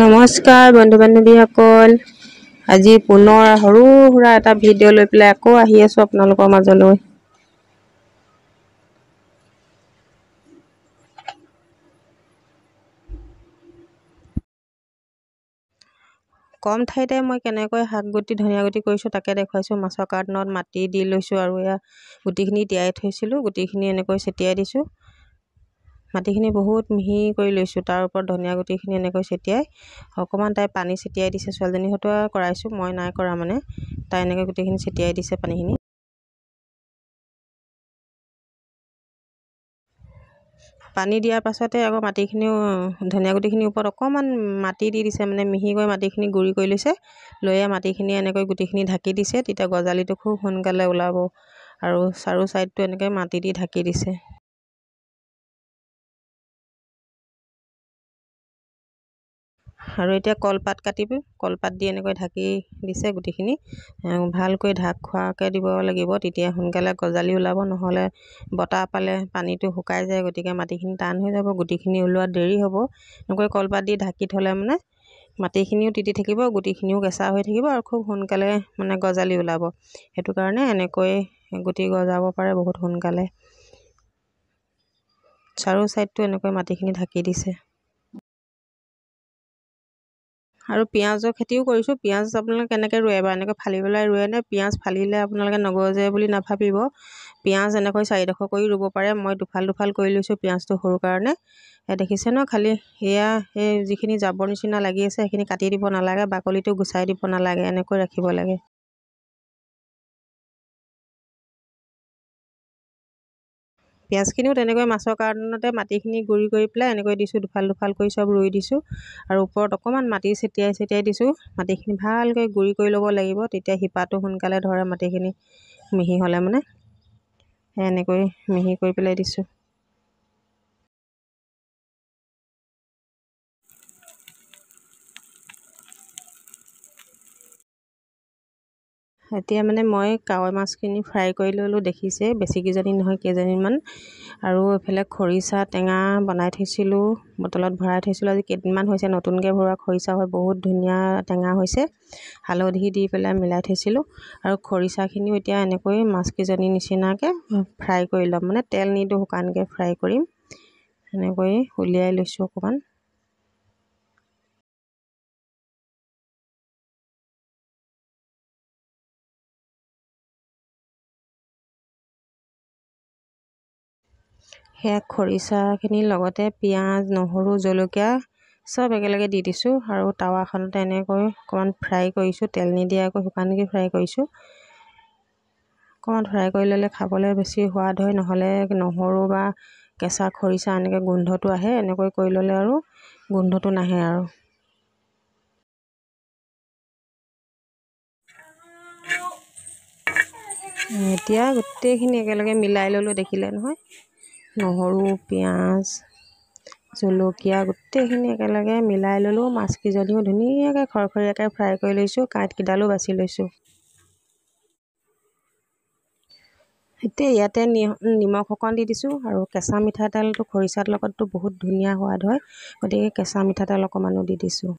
নমস্কাৰ বন্ধু বান্ধৱীসকল আজি পুনৰ সৰু সুৰা এটা ভিডিঅ' লৈ পেলাই আকৌ আহি আছোঁ আপোনালোকৰ মাজলৈ কম ঠাইতে মই কেনেকৈ শাক গুটি ধনিয়া গুটি কৰিছোঁ তাকে দেখুৱাইছোঁ মাছৰ কাৰ্টনত মাটি দি লৈছোঁ আৰু এয়া গুটিখিনি তিয়াই থৈছিলোঁ গুটিখিনি এনেকৈ ছটিয়াই দিছোঁ মাটিখিনি বহুত মিহি কৰি লৈছোঁ তাৰ ওপৰত ধনিয়া গুটিখিনি এনেকৈ ছটিয়াই অকণমান তাই পানী ছটিয়াই দিছে ছোৱালীজনীহঁতেও কৰাইছোঁ মই নাই কৰা মানে তাই এনেকৈ গোটেইখিনি ছটিয়াই দিছে পানীখিনি পানী দিয়াৰ পাছতে আকৌ মাটিখিনিও ধনিয়া গুটিখিনিৰ ওপৰত অকণমান মাটি দি দিছে মানে মিহি কৰি মাটিখিনি গুড়ি কৰি লৈছে লৈ লৈয়ে মাটিখিনি এনেকৈ গুটিখিনি ঢাকি দিছে তেতিয়া গজালিটো খুব সোনকালে ওলাব আৰু চাৰো ছাইডটো এনেকৈ মাটি দি ঢাকি দিছে আৰু এতিয়া কলপাত কাটিব কলপাত দি এনেকৈ ঢাকি দিছে গুটিখিনি ভালকৈ ঢাক খোৱাকৈ দিব লাগিব তেতিয়া সোনকালে গজালি ওলাব নহ'লে বতাহ পালে পানীটো শুকাই যায় গতিকে মাটিখিনি টান হৈ যাব গুটিখিনি ওলোৱাত দেৰি হ'ব এনেকৈ কলপাত দি ঢাকি থ'লে মানে মাটিখিনিও তিতি থাকিব গুটিখিনিও কেঁচা হৈ থাকিব আৰু খুব সোনকালে মানে গজালি ওলাব সেইটো কাৰণে এনেকৈ গুটি গজাব পাৰে বহুত সোনকালে চাৰিও ছাইডটো এনেকৈ মাটিখিনি ঢাকি দিছে আৰু পিঁয়াজৰ খেতিও কৰিছোঁ পিঁয়াজ আপোনালোকে কেনেকৈ ৰুৱে বা এনেকৈ ফালি পেলাই ৰুৱে নে পিঁয়াজ ফালিলে আপোনালোকে নগজে বুলি নাভাবিব পিঁয়াজ এনেকৈ চাৰিডোখৰ কৰি ৰুব পাৰে মই দুফাল দুফাল কৰি লৈছোঁ পিঁয়াজটো সৰু কাৰণে সেয়া দেখিছে ন খালি সেয়া সেই যিখিনি জাবৰ নিচিনা লাগি আছে সেইখিনি কাটি দিব নালাগে বাকলিটো গুচাই দিব নালাগে এনেকৈ ৰাখিব লাগে পিঁয়াজখিনিও তেনেকৈ মাছৰ কাৰণতে মাটিখিনি গুড়ি কৰি পেলাই এনেকৈ দিছোঁ দুফাল দুফাল কৰি চব ৰুই দিছোঁ আৰু ওপৰত অকণমান মাটি ছটিয়াই ছটিয়াই দিছোঁ মাটিখিনি ভালকৈ গুড়ি কৰি ল'ব লাগিব তেতিয়া শিপাটো সোনকালে ধৰে মাটিখিনি মিহি হ'লে মানে এনেকৈ মিহি কৰি পেলাই দিছোঁ এতিয়া মানে মই কাৱৈ মাছখিনি ফ্ৰাই কৰি ল'লোঁ দেখিছে বেছি কেইজনী নহয় কেইজনীমান আৰু এইফালে খৰিচা টেঙা বনাই থৈছিলোঁ বটলত ভৰাই থৈছিলোঁ আজি কেইদিনমান হৈছে নতুনকৈ ভৰোৱা খৰিচা হয় বহুত ধুনীয়া টেঙা হৈছে হালধি দি পেলাই মিলাই থৈছিলোঁ আৰু খৰিচাখিনিও এতিয়া এনেকৈ মাছকেইজনী নিচিনাকৈ ফ্ৰাই কৰি ল'ম মানে তেল নিদিওঁ শুকানকৈ ফ্ৰাই কৰিম এনেকৈয়ে উলিয়াই লৈছোঁ অকণমান সেয়া খৰিচাখিনিৰ লগতে পিঁয়াজ নহৰু জলকীয়া চব একেলগে দি দিছোঁ আৰু টাৱাখনতে এনেকৈ অকণমান ফ্ৰাই কৰিছোঁ তেল নিদিয়াকৈ শুকানকৈ ফ্ৰাই কৰিছোঁ অকণমান ফ্ৰাই কৰি ল'লে খাবলৈ বেছি সোৱাদ হয় নহ'লে নহৰু বা কেঁচা খৰিচা এনেকৈ গোন্ধটো আহে এনেকৈ কৰি ল'লে আৰু গোন্ধটো নাহে আৰু এতিয়া গোটেইখিনি একেলগে মিলাই ল'লোঁ দেখিলে নহয় নহৰু পিঁয়াজ জলকীয়া গোটেইখিনি একেলগে মিলাই ল'লোঁ মাছকেইজনীও ধুনীয়াকৈ খৰখৰীয়াকৈ ফ্ৰাই কৰি লৈছোঁ কাঠকেইডালো বাচি লৈছোঁ এতিয়া ইয়াতে নিমখ অকণ দি দিছোঁ আৰু কেঁচা মিঠাতেলটো খৰিচাৰ লগততো বহুত ধুনীয়া সোৱাদ হয় গতিকে কেঁচা মিঠাতেল অকণমানো দি দিছোঁ